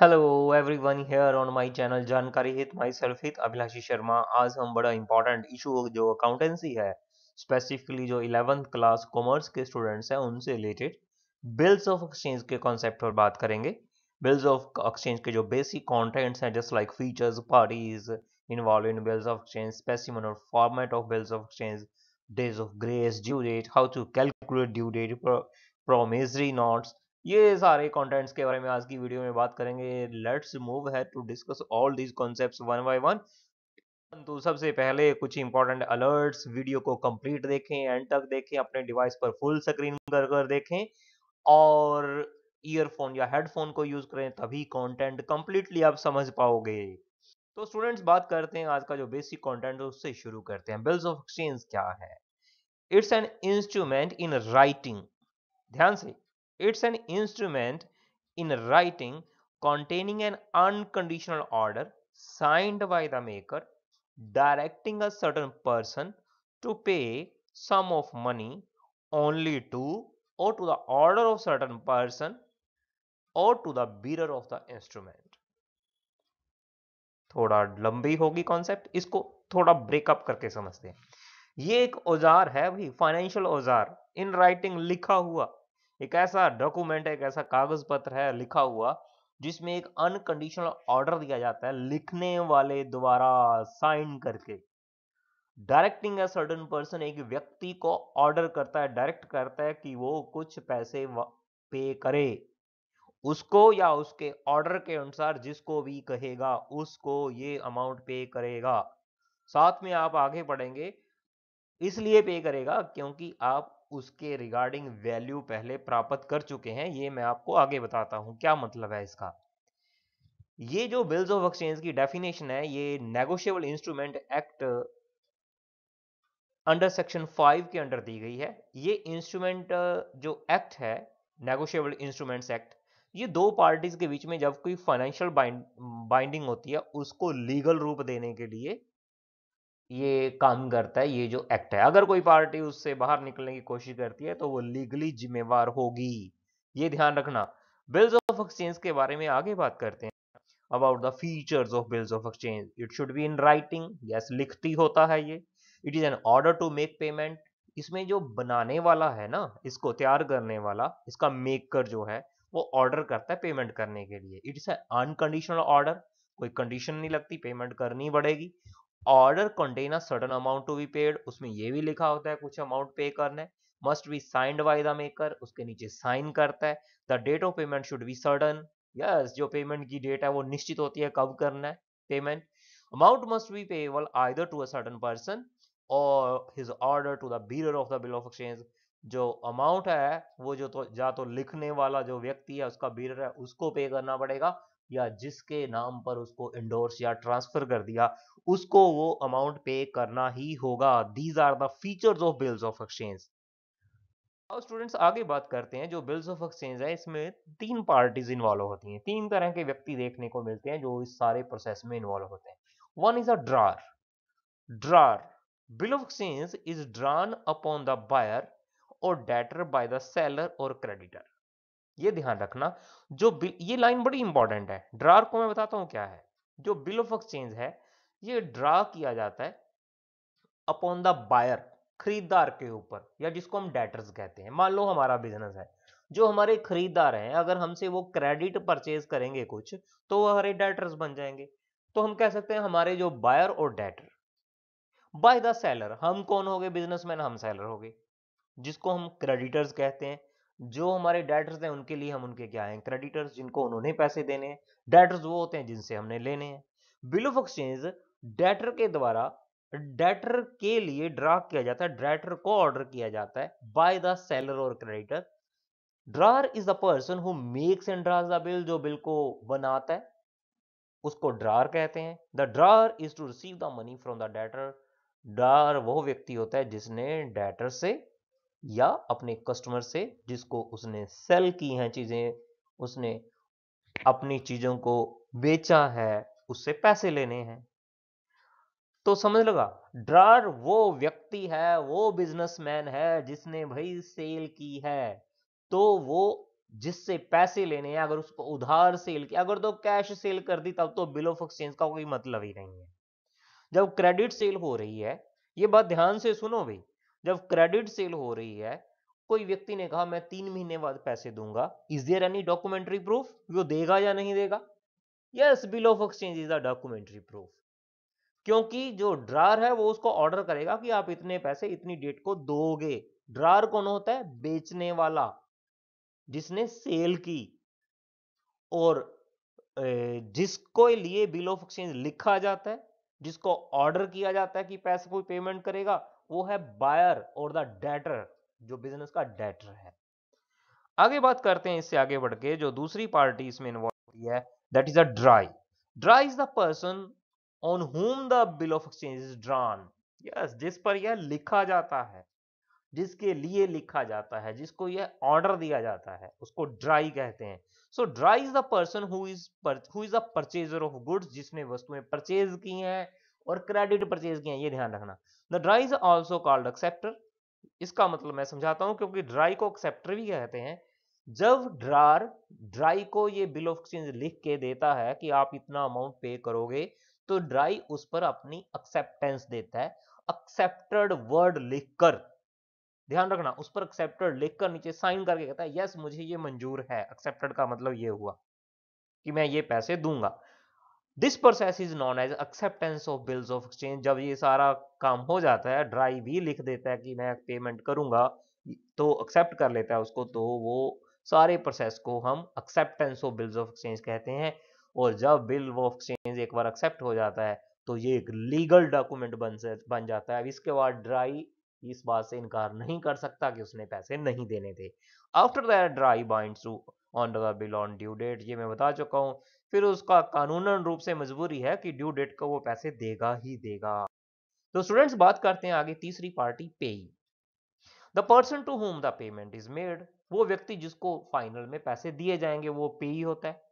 Hello everyone here on my channel जानकारी हित my self हित अभिलाषी शर्मा आज हम बड़ा इंपॉर्टेंट इशू जो अकाउंटेंसी है स्पेसिफिकली जो इलेवेंथ क्लास कॉमर्स के स्टूडेंट्स हैं उनसे रिलेटेड बिल्स ऑफ एक्सचेंज के कॉन्सेप्ट पर बात करेंगे बिल्स ऑफ एक्सचेंज के जो बेसिक कॉन्टेंट्स हैं just like features parties involve in bills of exchange specimen और format of bills of exchange days of grace due date how to calculate due date promissory notes ये सारे contents के बारे में आज की वीडियो में बात करेंगे लेट्स मूव है to discuss all these concepts one by one तो सबसे पहले कुछ इंपॉर्टेंट अलर्ट्स वीडियो को कंप्लीट देखें एंड तक देखें अपने डिवाइस पर फुल स्क्रीन कर कर देखें और ईयरफोन या हेडफोन को यूज करें तभी कंटेंट कंप्लीटली आप समझ पाओगे तो स्टूडेंट्स बात करते हैं आज का जो बेसिक कंटेंट है उससे शुरू करते हैं बिल्स ऑफ एक्सचेंज क्या है it's an instrument in writing ध्यान से It's an instrument in writing containing an unconditional order signed by the maker directing a certain person to pay sum of money only to or to the order of certain person और to the bearer of the instrument थोड़ा लंबी होगी concept इसको थोड़ा breakup करके समझते हैं ये एक औजार है भाई फाइनेंशियल औजार इन राइटिंग लिखा हुआ एक ऐसा डॉक्यूमेंट एक ऐसा कागज पत्र है लिखा हुआ जिसमें एक अनकंडीशनल ऑर्डर दिया जाता है लिखने वाले द्वारा साइन करके डायरेक्टिंग ए सर्टन पर्सन एक व्यक्ति को ऑर्डर करता है डायरेक्ट करता है कि वो कुछ पैसे पे करे उसको या उसके ऑर्डर के अनुसार जिसको भी कहेगा उसको ये अमाउंट पे करेगा साथ में आप आगे पढ़ेंगे इसलिए पे करेगा क्योंकि आप उसके रिगार्डिंग वैल्यू पहले प्राप्त कर चुके हैं ये मैं आपको आगे बताता हूँ क्या मतलब है इसका ये जो बिल्स ऑफ एक्सचेंज की डेफिनेशन है ये negotiable instrument act under section five के अंडर दी गई है ये इंस्ट्रूमेंट जो एक्ट है नेगोशियबल इंस्ट्रूमेंट्स एक्ट ये दो पार्टीज के बीच में जब कोई फाइनेंशियल बाइंडिंग होती है उसको लीगल रूप देने के लिए ये काम करता है ये जो एक्ट है अगर कोई पार्टी उससे बाहर निकलने की कोशिश करती है तो वो लीगली जिम्मेवार होगी ये ध्यान रखना बिल्स ऑफ एक्सचेंज के बारे में आगे बात करते हैं about the features of bills of exchange it should be in writing yes लिखती होता है ये it is an order to make payment इसमें जो बनाने वाला है ना इसको तैयार करने वाला इसका मेकर जो है वो ऑर्डर करता है पेमेंट करने के लिए इट्स अनकंडीशनल ऑर्डर कोई कंडीशन नहीं लगती पेमेंट करनी पड़ेगी order contain certain amount to be paid उसमें ये भी लिखा होता है कुछ अमाउंट पे करना है must be signed by the maker उसके नीचे साइन करता है the date of payment should be certain yes जो पेमेंट की डेट है वो निश्चित होती है कब करना है payment amount must be payable either to a certain person और his order to the bearer of the bill of exchange जो अमाउंट है वो जो तो या तो लिखने वाला जो व्यक्ति है उसका बीरर है उसको पे करना पड़ेगा या जिसके नाम पर उसको इंडोर्स या ट्रांसफर कर दिया उसको वो अमाउंट पे करना ही होगा these are the features of bills of exchange और स्टूडेंट्स आगे बात करते हैं जो बिल्स ऑफ एक्सचेंज है इसमें तीन पार्टीज इन्वॉल्व होती हैं तीन तरह के व्यक्ति देखने को मिलते हैं जो इस सारे प्रोसेस में इन्वॉल्व होते हैं one is a drawer drawer bill of exchange is drawn upon the buyer और डेटर बाय द सेलर और क्रेडिटर ये ध्यान रखना जो बिल ये लाइन बड़ी इंपॉर्टेंट है ड्रार को मैं बताता हूँ क्या है जो बिल ऑफ एक्सचेंज है ये ड्रा किया जाता है अपॉन द बायर खरीदार के ऊपर या जिसको हम डेटर्स कहते हैं मान लो हमारा बिजनेस है जो हमारे खरीदार हैं अगर हमसे वो क्रेडिट परचेज करेंगे कुछ तो वो हमारे डेटर्स बन जाएंगे तो हम कह सकते हैं हमारे जो बायर और डेटर बाय द सेलर हम कौन हो गए बिजनेसमैन हम सेलर हो गए जिसको हम क्रेडिटर्स कहते हैं जो हमारे डेटर्स हैं उनके लिए हम उनके क्या हैं क्रेडिटर्स जिनको उन्होंने पैसे देने हैं डेटर्स वो होते हैं जिनसे हमने लेने हैं बिल ऑफ एक्सचेंज डेटर के द्वारा डेटर के लिए ड्रा किया जाता है डेटर को ऑर्डर किया जाता है बाय द सेलर और creditor drawer is the person who makes and draws the bill जो बिल को बनाता है उसको ड्रार कहते हैं the drawer is to receive the money from the debtor drawer वो व्यक्ति होता है जिसने डेटर से या अपने कस्टमर से जिसको उसने सेल की हैं चीजें उसने अपनी चीजों को बेचा है उससे पैसे लेने हैं तो समझ लगा ड्रर वो व्यक्ति है वो बिजनेसमैन है जिसने भाई सेल की है तो वो जिससे पैसे लेने हैं अगर उसको उधार सेल की अगर तो कैश सेल कर दी तब तो बिल ऑफ एक्सचेंज का कोई मतलब ही नहीं है जब क्रेडिट सेल हो रही है ये बात ध्यान से सुनो भाई जब क्रेडिट सेल हो रही है कोई व्यक्ति ने कहा मैं तीन महीने बाद पैसे दूंगा is there any documentary proof वो देगा या नहीं देगा yes bill of exchange is a documentary proof क्योंकि जो ड्रार है वो उसको ऑर्डर करेगा कि आप इतने पैसे इतनी डेट को दोगे ड्रार कौन होता है बेचने वाला जिसने सेल की और जिसको लिए बिल ऑफ एक्सचेंज लिखा जाता है जिसको ऑर्डर किया जाता है कि पैसे कोई पेमेंट करेगा वो है बायर और द डेटर जो बिजनेस का डेटर है आगे बात करते हैं इससे आगे बढ़ के जो दूसरी पार्टी इसमें इन्वॉल्व हुई है that is a drawee drawee is the person on whom the bill of exchange is drawn yes जिस पर यह लिखा जाता है जिसके लिए लिखा जाता है जिसको यह ऑर्डर दिया जाता है उसको ड्राई कहते हैं so drawee is the person who is who is a purchaser of goods जिसने वस्तुएं परचेज की हैं और क्रेडिट परचेज किए हैं ये ध्यान रखना the drawee is also called acceptor इसका मतलब मैं समझाता हूं क्योंकि ड्राई को एक्सेप्टर भी कहते हैं जब ड्रार ड्राई को ये बिल ऑफ एक्सचेंज लिख के देता है कि आप इतना अमाउंट पे करोगे तो ड्राई उस पर अपनी एक्सेप्टेंस देता है एक्सेप्टेड वर्ड लिखकर ध्यान रखना उस पर एक्सेप्टेड लिखकर नीचे साइन करके कहता है यस मुझे ये मंजूर है एक्सेप्टेड का मतलब ये हुआ कि मैं ये पैसे दूंगा this process is known as acceptance of bills of exchange जब ये सारा काम हो जाता है ड्राई भी लिख देता है कि मैं पेमेंट करूंगा तो एक्सेप्ट कर लेता है उसको तो वो सारे प्रोसेस को हम acceptance of bills of exchange कहते हैं और जब बिल ऑफ एक्सचेंज एक्सचेंज एक बार एक्सेप्ट हो जाता है तो ये एक लीगल डॉक्यूमेंट बन बन जाता है अब इसके बाद ड्राई इस बात से इनकार नहीं कर सकता कि उसने पैसे नहीं देने थे after that drawee bind on the bill on due date ये मैं बता चुका हूँ फिर उसका कानूनन रूप से मजबूरी है कि ड्यू डेट का वो पैसे देगा ही देगा तो स्टूडेंट्स बात करते हैं आगे तीसरी party payee the person to whom the payment is made वो व्यक्ति जिसको फाइनल में पैसे दिए जाएंगे वो पे ही होता है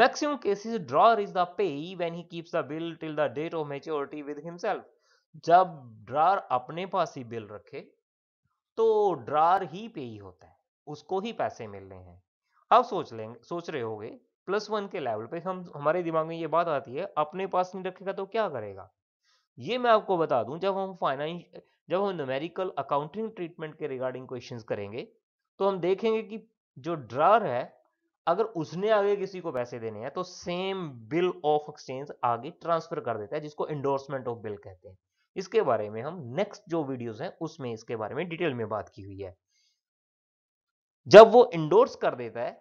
maximum cases drawer is the payee when he keeps the bill till the date of maturity with himself जब ड्रार अपने पास ही बिल रखे तो ड्रार ही पे ही होता है उसको ही पैसे मिलने हैं अब सोच लेंगे सोच रहे होगे प्लस वन के लेवल पे हम हमारे दिमाग में ये बात आती है अपने पास नहीं रखेगा तो क्या करेगा ये मैं आपको बता दूं जब हम फाइनेंस जब हम न्यूमेरिकल अकाउंटिंग ट्रीटमेंट के रिगार्डिंग क्वेश्चंस करेंगे तो हम देखेंगे कि जो ड्रार है अगर उसने आगे किसी को पैसे देने हैं तो सेम बिल ऑफ एक्सचेंज आगे ट्रांसफर कर देता है जिसको इंडोर्समेंट ऑफ बिल कहते हैं इसके बारे में हम नेक्स्ट जो वीडियोस हैं उसमें इसके बारे में डिटेल में बात की हुई है जब वो इंडोर्स कर देता है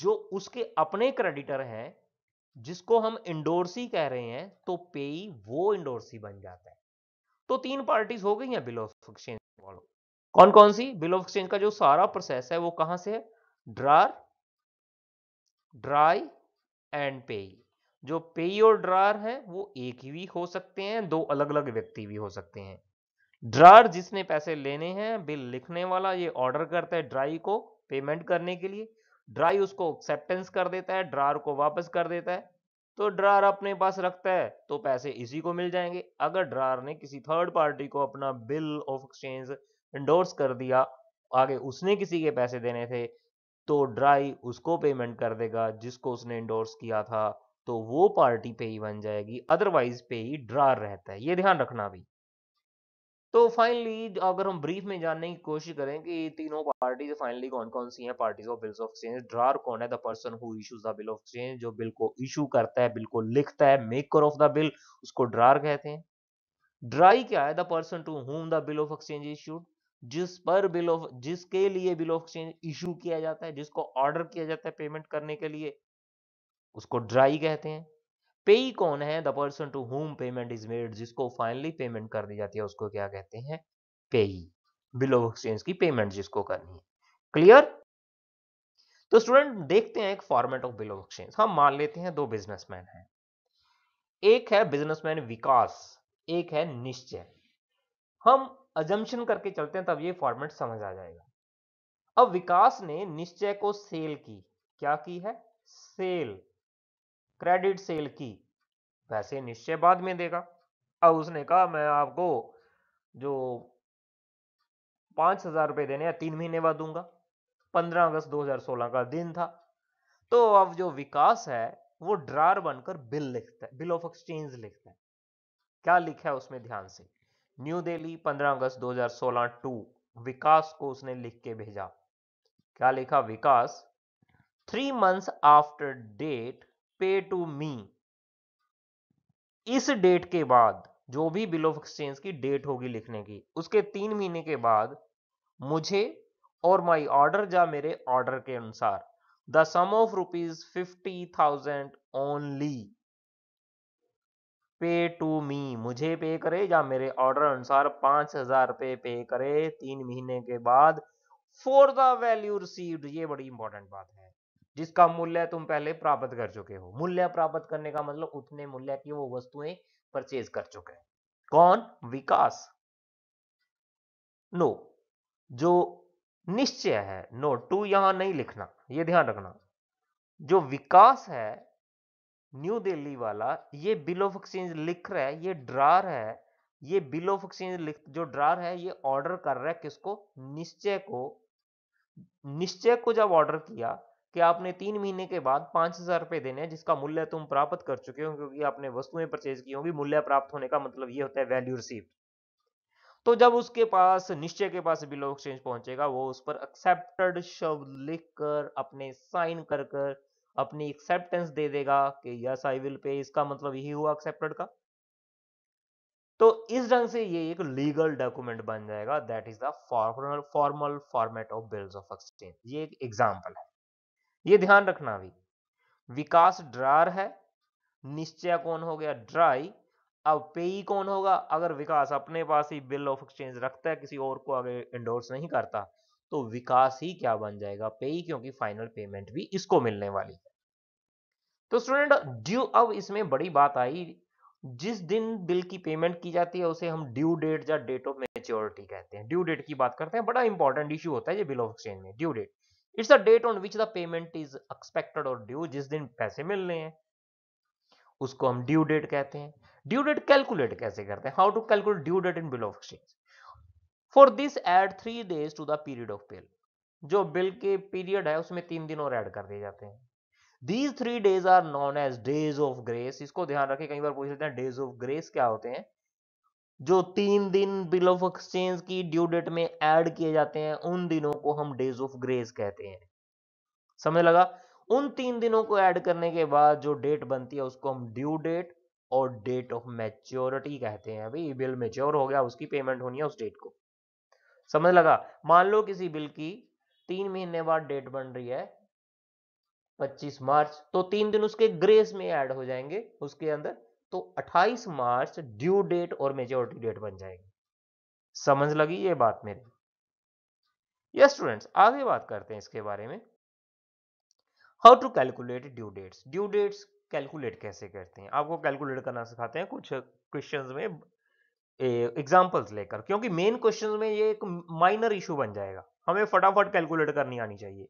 जो उसके अपने क्रेडिटर हैं जिसको हम इंडोर्सी कह रहे हैं तो पे वो इंडोर्सी बन जाता है तो तीन पार्टीज हो गई हैं बिल ऑफ एक्सचेंज वालों कौन कौन सी बिल ऑफ एक्सचेंज का जो सारा प्रोसेस है वो कहां से है ड्रार ड्राई एंड पेई जो पेई और ड्रार है वो एक ही भी हो सकते हैं दो अलग अलग व्यक्ति भी हो सकते हैं ड्रार जिसने पैसे लेने हैं बिल लिखने वाला ये ऑर्डर करता है ड्राई को पेमेंट करने के लिए ड्राई उसको एक्सेप्टेंस कर देता है ड्रार को वापस कर देता है तो ड्रार अपने पास रखता है तो पैसे इसी को मिल जाएंगे अगर ड्रार ने किसी थर्ड पार्टी को अपना बिल ऑफ एक्सचेंज इंडोर्स कर दिया आगे उसने किसी के पैसे देने थे तो ड्राई उसको पेमेंट कर देगा जिसको उसने इंडोर्स किया था तो वो पार्टी पे ही बन जाएगी अदरवाइज पे ही ड्रा रहता है ये ध्यान रखना भी तो फाइनली अगर हम ब्रीफ में जानने की कोशिश करें कि तीनों पार्टीज फाइनली कौन कौन सी हैं parties of bills of exchange drawer कौन है the person who issues the bill of exchange जो बिल को इशू करता है बिल को लिखता है मेकर ऑफ द बिल उसको ड्रार कहते हैं ड्राई क्या है the person to whom the bill of exchange issued जिस पर बिल ऑफ जिसके लिए बिल ऑफ एक्सचेंज इशू किया जाता है जिसको ऑर्डर किया जाता है पेमेंट करने के लिए उसको ड्राई कहते हैं पे कौन है the person to whom payment is made जिसको फाइनली पेमेंट कर दी जाती है उसको क्या कहते हैं पे बिल ऑफ एक्सचेंज की पेमेंट जिसको करनी है क्लियर तो स्टूडेंट देखते हैं एक format of bill of exchange हम मान लेते हैं दो बिजनेसमैन हैं एक है बिजनेसमैन विकास एक है निश्चय हम अजम्पन करके चलते हैं तब ये फॉर्मेट समझ आ जाएगा अब विकास ने निश्चय को सेल की क्या की है सेल क्रेडिट सेल की वैसे निश्चय बाद में देगा अब उसने कहा मैं आपको जो पांच हजार रुपए देने या तीन महीने बाद दूंगा पंद्रह अगस्त 2016 का दिन था तो अब जो विकास है वो ड्रार बनकर बिल लिखता है बिल ऑफ एक्सचेंज लिखता है क्या लिखा है उसमें ध्यान से न्यू दिल्ली 15 अगस्त 2016 टू विकास को उसने लिख के भेजा क्या लिखा Vikas three months after date pay to me इस डेट के बाद जो भी बिल ऑफ एक्सचेंज की डेट होगी लिखने की उसके तीन महीने के बाद मुझे और माई ऑर्डर जा मेरे ऑर्डर के अनुसार the sum of rupees fifty thousand only pay to me मुझे पे करे या मेरे ऑर्डर अनुसार पांच हजार रुपए पे करे तीन महीने के बाद फॉर द वैल्यू रिसीव्ड ये बड़ी इंपॉर्टेंट बात है जिसका मूल्य तुम पहले प्राप्त कर चुके हो मूल्य प्राप्त करने का मतलब उतने मूल्य की वो वस्तुएं परचेज कर चुके हैं कौन विकास नो no, जो निश्चय है नो टू यहां नहीं लिखना ये ध्यान रखना जो विकास है न्यू दिल्ली वाला ये बिल ऑफ एक्सचेंज लिख रहा है ये ड्रार है ये बिल ऑफ एक्सचेंज लिख जो ड्रार है ये ऑर्डर कर रहा है किसको निश्चय को निश्चय को जब ऑर्डर किया कि आपने तीन महीने के बाद पांच हजार रुपए देने हैं जिसका मूल्य तुम प्राप्त कर चुके हो क्योंकि आपने वस्तुएं परचेज की होंगी मूल्य प्राप्त होने का मतलब ये होता है वैल्यू रिसीव तो जब उसके पास निश्चय के पास बिल ऑफ एक्सचेंज पहुंचेगा वो उस पर एक्सेप्टेड शब्द लिखकर अपने साइन कर कर अपनी एक्सेप्टेंस दे देगा कि यस आई विल पे इसका मतलब यही हुआ एक्सेप्टेड का तो इस ढंग से ये एक लीगल डॉक्यूमेंट बन जाएगा that is the formal formal format of bills of exchange ये एक एग्जांपल है ये ध्यान रखना भी विकास ड्रार है निश्चय कौन हो गया ड्राई अब पे कौन होगा अगर विकास अपने पास ही बिल ऑफ एक्सचेंज रखता है किसी और को आगे इंडोर्स नहीं करता तो विकास ही क्या बन जाएगा पे ही क्योंकि फाइनल पेमेंट भी इसको मिलने वाली है तो स्टूडेंट ड्यू अब इसमें बड़ी बात आई जिस दिन बिल की पेमेंट की जाती है उसे हम ड्यू डेट या डेट ऑफ मेच्योरिटी कहते हैं ड्यू डेट की बात करते हैं बड़ा इंपॉर्टेंट इश्यू होता है ये बिल ऑफ एक्सचेंज में due date it's the date on which the payment is expected और ड्यू जिस दिन पैसे मिलने हैं उसको हम ड्यू डेट कहते हैं ड्यू डेट कैलकुलेट कैसे करते हैं how to calculate due date in bill of exchange for this add three days to the period of bill जो बिल के पीरियड है उसमें तीन दिन और ऐड कर दिए जाते हैं these three days are known as days of grace इसको ध्यान रखें कई बार पूछ लेते हैं डेज ऑफ ग्रेस क्या होते हैं जो तीन दिन बिल ऑफ एक्सचेंज की ड्यू डेट में ऐड किए जाते हैं उन दिनों को हम डेज ऑफ ग्रेस कहते हैं समझ लगा उन तीन दिनों को ऐड करने के बाद जो डेट बनती है उसको हम ड्यू डेट और डेट ऑफ मैच्योरिटी कहते हैं अभी बिल मेच्योर हो गया उसकी पेमेंट होनी है उस डेट को समझ लगा मान लो किसी बिल की तीन महीने बाद डेट बन रही है 25 मार्च तो तीन दिन उसके ग्रेस में ऐड हो जाएंगे उसके अंदर तो 28 मार्च ड्यू डेट और मेजोरिटी डेट बन जाएगी समझ लगी ये बात मेरी यस स्टूडेंट्स आगे बात करते हैं इसके बारे में how to calculate due dates due dates calculate कैसे करते हैं आपको कैलकुलेट करना सिखाते हैं कुछ क्वेश्चंस में एग्जाम्पल्स लेकर क्योंकि मेन क्वेश्चन में ये एक माइनर इशू बन जाएगा हमें फटाफट कैलकुलेट करनी आनी चाहिए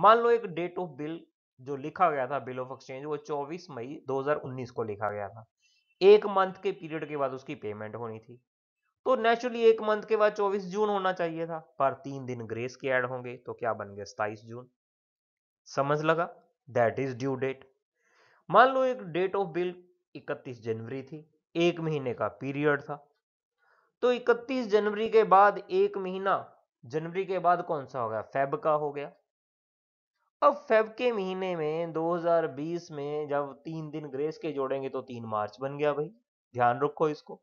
मान लो एक डेट ऑफ बिल जो लिखा गया था बिल ऑफ एक्सचेंज वो 24 मई 2019 को लिखा गया था एक मंथ के पीरियड के बाद उसकी पेमेंट होनी थी तो नेचुरली एक मंथ के बाद 24 जून होना चाहिए था पर तीन दिन ग्रेस के ऐड होंगे तो क्या बन गया सताइस जून समझ लगा दैट इज ड्यू डेट मान लो एक डेट ऑफ बिल इकतीस जनवरी थी एक महीने का पीरियड था तो 31 जनवरी के बाद एक महीना जनवरी के बाद कौन सा हो गया फेब का हो गया अब फेब के महीने में 2020 में जब तीन दिन ग्रेस के जोड़ेंगे तो तीन मार्च बन गया भाई ध्यान रखो इसको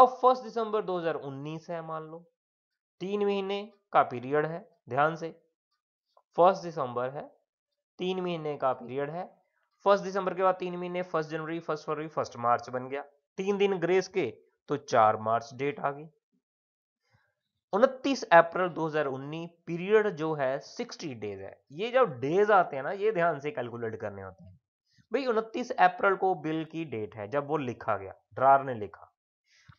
अब फर्स्ट दिसंबर 2019 है मान लो तीन महीने का पीरियड है ध्यान से फर्स्ट दिसंबर है तीन महीने का पीरियड है फर्स्ट दिसंबर के बाद तीन महीने फर्स्ट जनवरी फर्स्ट फरवरी फर्स्ट मार्च बन गया तीन दिन ग्रेस के तो चार मार्च डेट आ गई 29 अप्रैल 2019 पीरियड जो है 60 डेज है ये जब डेज आते हैं ना ये ध्यान से कैलकुलेट करने होते हैं भाई 29 अप्रैल को बिल की डेट है जब वो लिखा गया ड्रार ने लिखा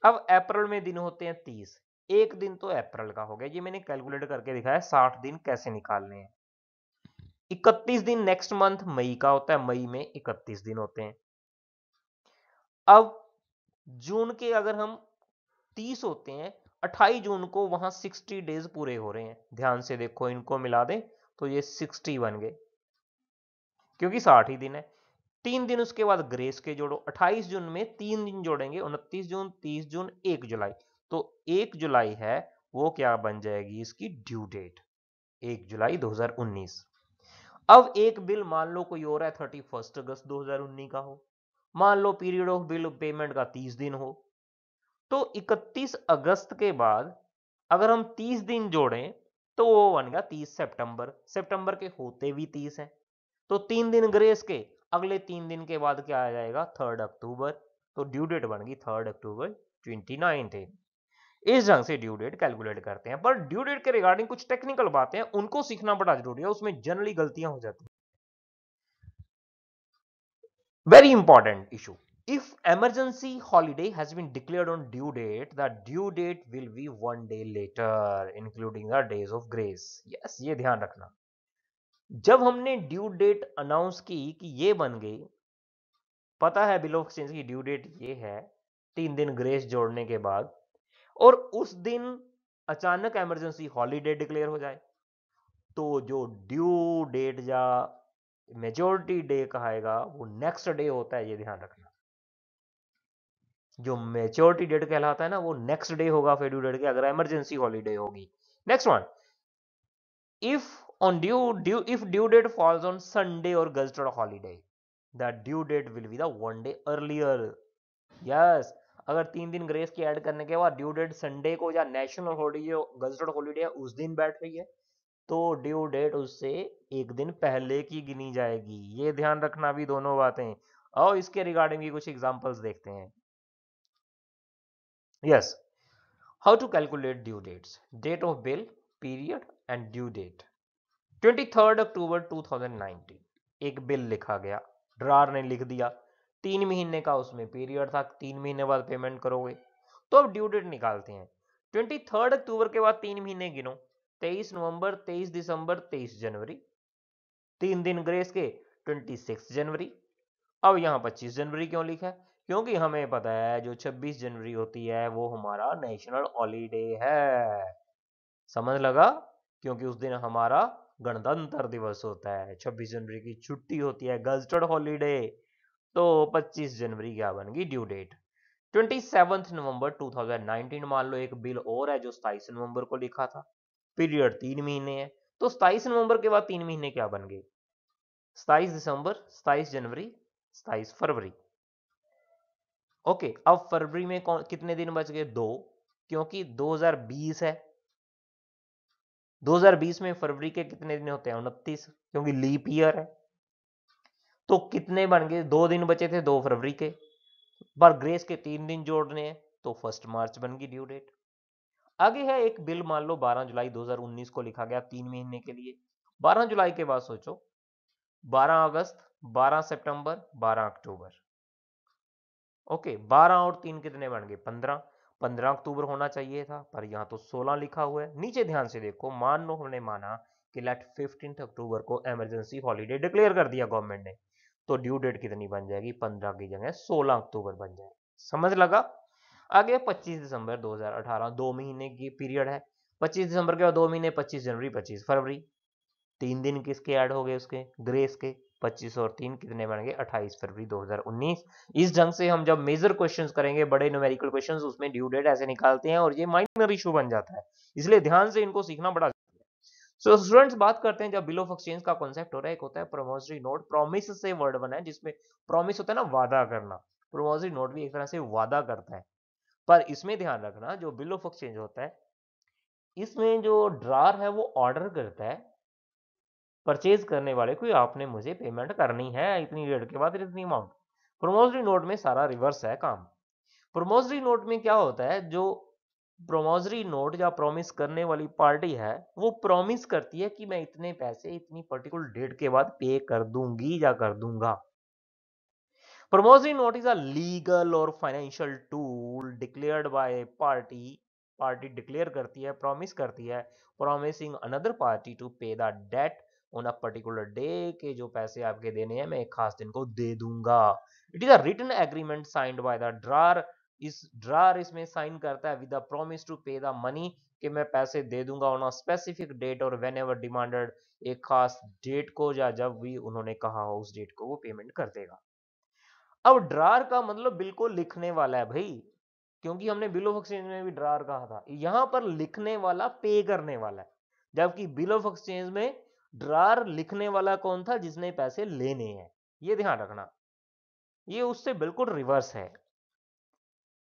अब अप्रैल में दिन होते हैं 30 एक दिन तो अप्रैल का हो गया ये मैंने कैलकुलेट करके दिखाया साठ दिन कैसे निकालने हैं इकतीस दिन नेक्स्ट मंथ मई का होता है मई में इकतीस दिन होते हैं अब जून के अगर हम तीस होते हैं अट्ठाईस जून को वहां सिक्सटी डेज पूरे हो रहे हैं ध्यान से देखो इनको मिला दें तो ये सिक्सटी बन गए क्योंकि साठ ही दिन है तीन दिन उसके बाद ग्रेस के जोड़ो अट्ठाईस जून में तीन दिन जोड़ेंगे उनतीस जून तीस जून एक जुलाई तो एक जुलाई है वो क्या बन जाएगी इसकी ड्यू डेट एक जुलाई 2019 अब एक बिल मान लो कोई और है थर्टी फर्स्ट अगस्त 2019 का हो मान लो पीरियड ऑफ बिल पेमेंट का तीस दिन हो तो इकतीस अगस्त के बाद अगर हम तीस दिन जोड़ें तो वो बन गया तीस सितंबर सितंबर के होते भी तीस हैं तो तीन दिन ग्रेस के अगले तीन दिन के बाद क्या आ जाएगा थर्ड अक्टूबर तो ड्यू डेट बन गई थर्ड अक्टूबर ट्वेंटी नाइन्थ इस ढंग से ड्यू डेट कैलकुलेट करते हैं पर ड्यू डेट के रिगार्डिंग कुछ टेक्निकल बातें हैं उनको सीखना बड़ा जरूरी है उसमें जनरली गलतियां हो जाती हैं Very important issue. If emergency holiday has been declared on due date, the due date will be one day later, including the days of grace. Yes, ye dhyan rakhna jab humne due date announce ki ki ye ban gayi pata hai bill of exchange की due date ये है तीन दिन grace जोड़ने के बाद और उस दिन अचानक इमरजेंसी हॉलीडे डिक्लेयर हो जाए तो जो ड्यू डेट या मेजोरिटी डे कहाएगा वो नेक्स्ट डे होता है ये ध्यान रखना जो मेजोरिटी डेट कहलाता है ना वो नेक्स्ट डे होगा फिर ड्यू डेट के अगर इमरजेंसी हॉलीडे होगी next one if on due due if due date falls on Sunday और gazetted holiday the due date will be the one day earlier yes अगर तीन दिन ग्रेस की ऐड करने के बाद ड्यू डेट संडे को या नेशनल हॉलीडे गजटेड हॉलीडे उस दिन बैठ रही है तो ड्यू डेट उससे एक दिन पहले की गिनी जाएगी ये ध्यान रखना भी दोनों बातें और इसके रिगार्डिंग भी कुछ एग्जाम्पल्स देखते हैं yes how to calculate due dates date of bill period and due date 23 अक्टूबर 2019 एक बिल लिखा गया ड्रार ने लिख दिया तीन महीने का उसमें पीरियड था तीन महीने बाद पेमेंट करोगे तो अब ड्यू डेट निकालते हैं थर्ड अक्टूबर के बाद तीन महीने गिनो तेईस नवंबर तेईस दिसंबर तेईस जनवरी तीन दिन ग्रेस के ट्वेंटी सिक्स जनवरी अब यहाँ पच्चीस जनवरी क्यों लिखा है क्योंकि हमें पता है जो छब्बीस जनवरी होती है वो हमारा नेशनल हॉलीडे है समझ लगा क्योंकि उस दिन हमारा गणतंत्र दिवस होता है छब्बीस जनवरी की छुट्टी होती है गजटेड हॉलीडे तो पच्चीस जनवरी क्या गई ड्यू डेट ट्वेंटी सेवंथ नवंबर 2019 मान लो एक बिल और है जो सताइस नवंबर को लिखा था पीरियड तीन महीने है तो सताइस नवंबर के बाद तीन महीने क्या बन गए सताइस दिसंबर सताइस जनवरी सताइस फरवरी ओके अब फरवरी में कौन कितने दिन बच गए दो क्योंकि 2020 है 2020 में फरवरी के कितने दिन होते हैं उनतीस क्योंकि लीप ईयर है तो कितने बन गए दो दिन बचे थे दो फरवरी के पर ग्रेस के तीन दिन जोड़ने हैं तो फर्स्ट मार्च बन गई ड्यू डेट आगे है एक बिल मान लो 12 जुलाई 2019 को लिखा गया तीन महीने के लिए 12 जुलाई के बाद सोचो 12 अगस्त 12 सितंबर 12 अक्टूबर ओके 12 और तीन कितने बन गए 15 15 अक्टूबर होना चाहिए था पर यहाँ तो 16 लिखा हुआ है नीचे ध्यान से देखो मान लो हमने माना कि लेट फिफ्टीन अक्टूबर को एमरजेंसी हॉलीडे डिक्लेयर कर दिया गवर्नमेंट ने तो ड्यू डेट कितनी बन जाएगी पंद्रह की जगह सोलह अक्टूबर बन जाएगी समझ लगा आगे 25 दिसंबर 2018 दो महीने की पीरियड है 25 दिसंबर के बाद दो महीने 25 जनवरी 25 फरवरी तीन दिन किसके ऐड हो गए उसके ग्रेस के 25 और तीन कितने बन गए 28 फरवरी 2019 इस ढंग से हम जब मेजर क्वेश्चंस करेंगे बड़े न्यूमेरिकल क्वेश्चंस उसमें ड्यू डेट ऐसे निकालते हैं और ये माइनर इशू बन जाता है इसलिए ध्यान से इनको सीखना बड़ा सो so, स्टूडेंट्स बात करते हैं जब बिल ऑफ एक्सचेंज का कॉन्सेप्ट हो रहा है एक होता है प्रोमोसरी नोट प्रॉमिस से वर्ड बना है जिसमें प्रॉमिस होता है ना वादा करना प्रोमोसरी नोट भी एक तरह से वादा करता है पर इसमें ध्यान रखना जो बिल ऑफ एक्सचेंज होता है इसमें जो ड्रार है वो ऑर्डर करता है परचेज करने वाले को आपने मुझे पेमेंट करनी है इतनी डेट के बाद इतनी अमाउंट प्रोमोजरी नोट में सारा रिवर्स है काम प्रोमोजरी नोट में क्या होता है जो प्रोमोजरी नोट या प्रोमिस करने वाली पार्टी है वो प्रोमिस करती है कि मैं इतने पैसे इतनी पर्टिकुलर डेट के बाद पे कर दूंगी या कर दूंगा Promissory note is a legal और financial tool declared by party party declare करती है प्रॉमिस करती है promising another party to pay the date on a particular day के जो पैसे आपके देने हैं मैं एक खास दिन को दे दूंगा it is a written agreement signed by the drawer इस ड्रार इसमें साइन करता है with a promise to pay the money कि मैं पैसे दे दूंगा ऑन अ स्पेसिफिक डेट और वेन एवर डिमांडेड एक खास डेट को या जब भी उन्होंने कहा हो उस डेट को वो पेमेंट कर देगा अब ड्रार का मतलब बिल्कुल लिखने वाला है भाई क्योंकि हमने बिल ऑफ एक्सचेंज में भी ड्रार कहा था यहां पर लिखने वाला पे करने वाला है जबकि बिल ऑफ एक्सचेंज में ड्रार लिखने वाला कौन था जिसने पैसे लेने हैं ये ध्यान रखना ये उससे बिल्कुल रिवर्स है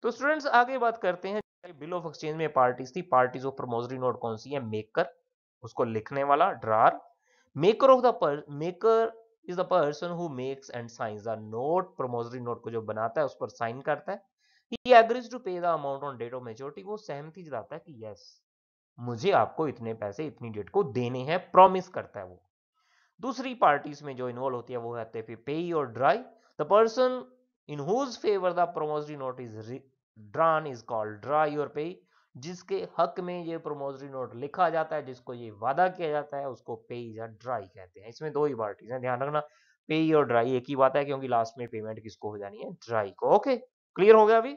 तो स्टूडेंट्स आगे बात करते हैं बिल ऑफ एक्सचेंज में पार्टीज थी पार्टीज ऑफ प्रमोजरी नोट कौन सी है मेकर उसको लिखने वाला drawer maker of the maker is the person who makes and signs the note promissory note को जो बनाता है उस पर साइन करता है he agrees to pay the amount on date of maturity वो सहमति जताता है कि यस मुझे आपको इतने पैसे इतनी डेट को देने हैं प्रॉमिस करता है वो दूसरी पार्टीज में जो इन्वॉल्व होती है वो है पे पेई और drawee the person in whose favour the promissory note is drawn is called drawee और पेई जिसके हक में ये प्रोमोजरी नोट लिखा जाता है जिसको ये वादा किया जाता है उसको पे या ड्राई कहते हैं इसमें दो ही पार्टीज हैं ध्यान रखना पे और ड्राई एक ही बात है क्योंकि लास्ट में पेमेंट किसको हो जानी है ड्राई को ओके क्लियर हो गया अभी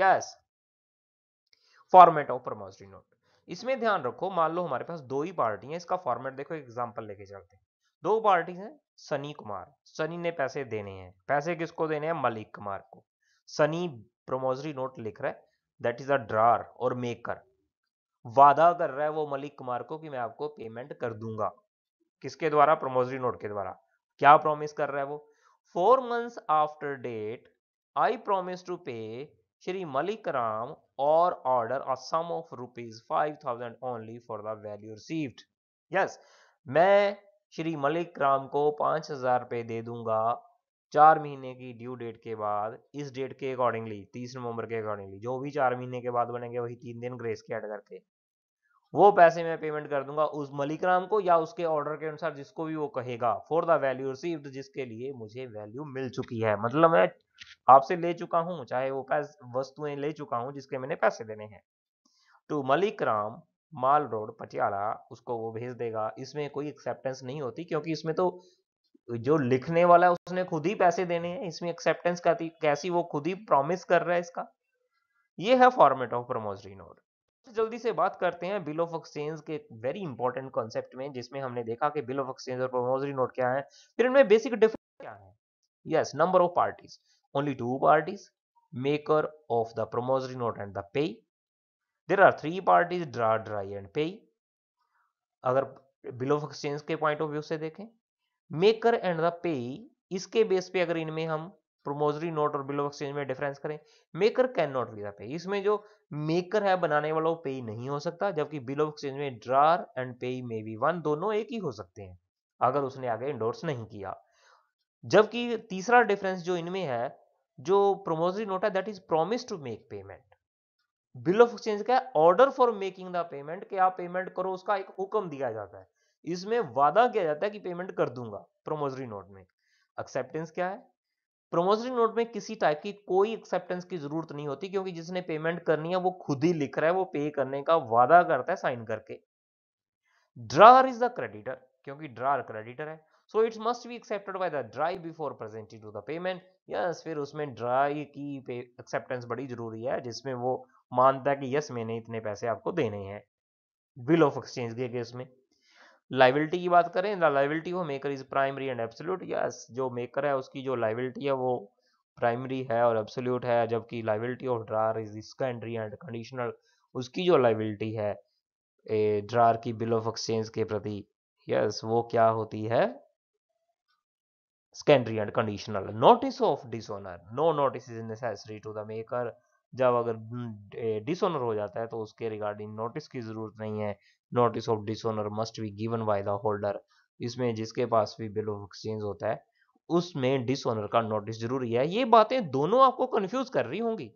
yes format of promissory note इसमें ध्यान रखो मान लो हमारे पास दो ही पार्टी है इसका फॉर्मेट देखो एग्जाम्पल लेके चलते हैं दो पार्टी हैं सनी कुमार सनी ने पैसे देने हैं पैसे किसको देने हैं मलिक कुमार को सनी प्रोमोजरी नोट लिख रहा है दैट इज अ ड्रार और मेकर वादा कर रहा है वो मलिक कुमार को कि मैं आपको पेमेंट कर दूंगा किसके द्वारा प्रोमोजरी नोट के द्वारा क्या प्रॉमिस कर रहा है वो four months after date I promise to pay Shri Malik Ram or order a sum of rupees five thousand only for the value received yes मैं श्री मलिक राम को पांच हजार रुपए दे दूंगा चार महीने की ड्यू डेट के बाद इस डेट के अकॉर्डिंगली तीस नवंबर के अकॉर्डिंगली जो भी चार महीने के बाद बनेंगे वही तीन दिन ग्रेस के ऐड करके वो पैसे मैं पेमेंट कर दूंगा उस मलिक राम को या उसके ऑर्डर के अनुसार जिसको भी वो कहेगा फॉर द वैल्यू रिसीव्ड जिसके लिए मुझे वैल्यू मिल चुकी है मतलब मैं आपसे ले चुका हूँ चाहे वो पैसे वस्तुएं ले चुका हूँ जिसके मैंने पैसे देने हैं टू तो मलिक राम माल रोड पटियाला उसको वो भेज देगा इसमें कोई एक्सेप्टेंस नहीं होती क्योंकि इसमें तो जो लिखने वाला है उसने खुद ही पैसे देने हैं इसमें एक्सेप्टेंस कहती कैसी वो खुद ही प्रॉमिस कर रहा है इसका ये है फॉर्मेट ऑफ प्रमोसरी नोट जल्दी से बात करते हैं बिल ऑफ एक्सचेंज के वेरी इंपॉर्टेंट कॉन्सेप्ट में जिसमें हमने देखा कि बिल ऑफ एक्सचेंज और प्रोमोजरी नोट क्या है फिर इनमें बेसिक डिफरेंस क्या है yes number of parties only two parties maker of the promissory note and the payee there are three parties draw drawee and payee अगर बिल ऑफ एक्सचेंज के point of view से देखें maker and the पे इसके base पे अगर इनमें हम प्रोमोजरी नोट और बिलो एक्सचेंज में डिफरेंस करें maker can not be the payee इसमें जो मेकर है बनाने वाला वो पे नहीं हो सकता जबकि बिलो एक्सचेंज में ड्रार एंड पे मे बी वन दोनों एक ही हो सकते हैं अगर उसने आगे इंडोर्स नहीं किया जबकि तीसरा डिफरेंस जो इनमें है जो प्रोमोजरी नोट है that is promise to make payment bill of exchange का order for making the payment कि आप पेमेंट करो उसका एक हुक्म दिया जाता है इसमें वादा किया जाता है कि पेमेंट कर दूंगा प्रोमोजरी नोट में एक्सेप्टेंस क्या है प्रोमोजरी नोट में किसी टाइप की कोई एक्सेप्टेंस की जरूरत नहीं होती क्योंकि जिसने पेमेंट करनी है वो खुद ही लिख रहा है वो पे करने का वादा करता है साइन करके ड्रार इज द क्रेडिटर क्योंकि ड्रार क्रेडिटर है so it's must be accepted by the drawee before presented to the payment yes फिर उसमें ड्राई की एक्सेप्टेंस बड़ी जरूरी है जिसमें वो मानता है कि यस मैंने इतने पैसे आपको देने हैं बिल ऑफ एक्सचेंज के केस में लाइबिलिटी की बात करें लाइबिलिटी वो maker is primary and absolute yes जो मेकर है उसकी जो लाइबिलिटी है वो प्राइमरी है और एब्सोल्यूट है जबकि liability of drawer is secondary and conditional उसकी जो लाइबिलिटी है ए, ड्रार की बिल ऑफ एक्सचेंज के प्रति यस वो क्या होती है secondary and conditional notice of dishonour no notice is necessary to the maker जब अगर डिसऑनर हम्म, हो जाता है तो उसके रिगार्डिंग नोटिस की ज़रूरत नहीं है notice of dishonour must be given by the holder इसमें जिसके पास भी बिल ऑफ एक्सचेंज होता है उसमें डिसऑनर का नोटिस जरूरी है ये बातें दोनों आपको कंफ्यूज कर रही होंगी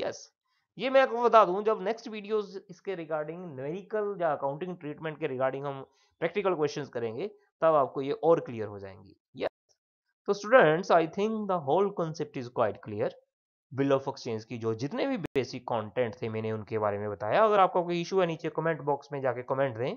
यस ये मैं आपको बता दूं जब नेक्स्ट वीडियोस इसके रिगार्डिंग मेडिकल या अकाउंटिंग ट्रीटमेंट के रिगार्डिंग हम प्रैक्टिकल क्वेश्चंस करेंगे तब आपको ये और क्लियर हो जाएंगी यस तो students I think the whole concept is quite clear bill of exchange की जो जितने भी बेसिक कंटेंट थे मैंने उनके बारे में बताया अगर आपका कोई इशू है नीचे कमेंट बॉक्स में जाके कमेंट दें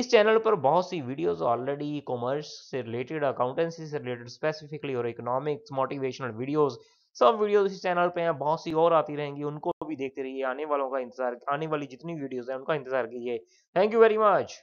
इस चैनल पर बहुत सी वीडियोस ऑलरेडी ई कॉमर्स से रिलेटेड अकाउंटेंसी से रिलेटेड स्पेसिफिकली और इकोनॉमिक्स मोटिवेशनल वीडियोस सब वीडियोज इस चैनल पर हैं बहुत सी और आती रहेंगी उनको भी देखते रहिए आने वालों का इंतजार आने वाली जितनी वीडियोज हैं उनका इंतजार कीजिए थैंक यू वेरी मच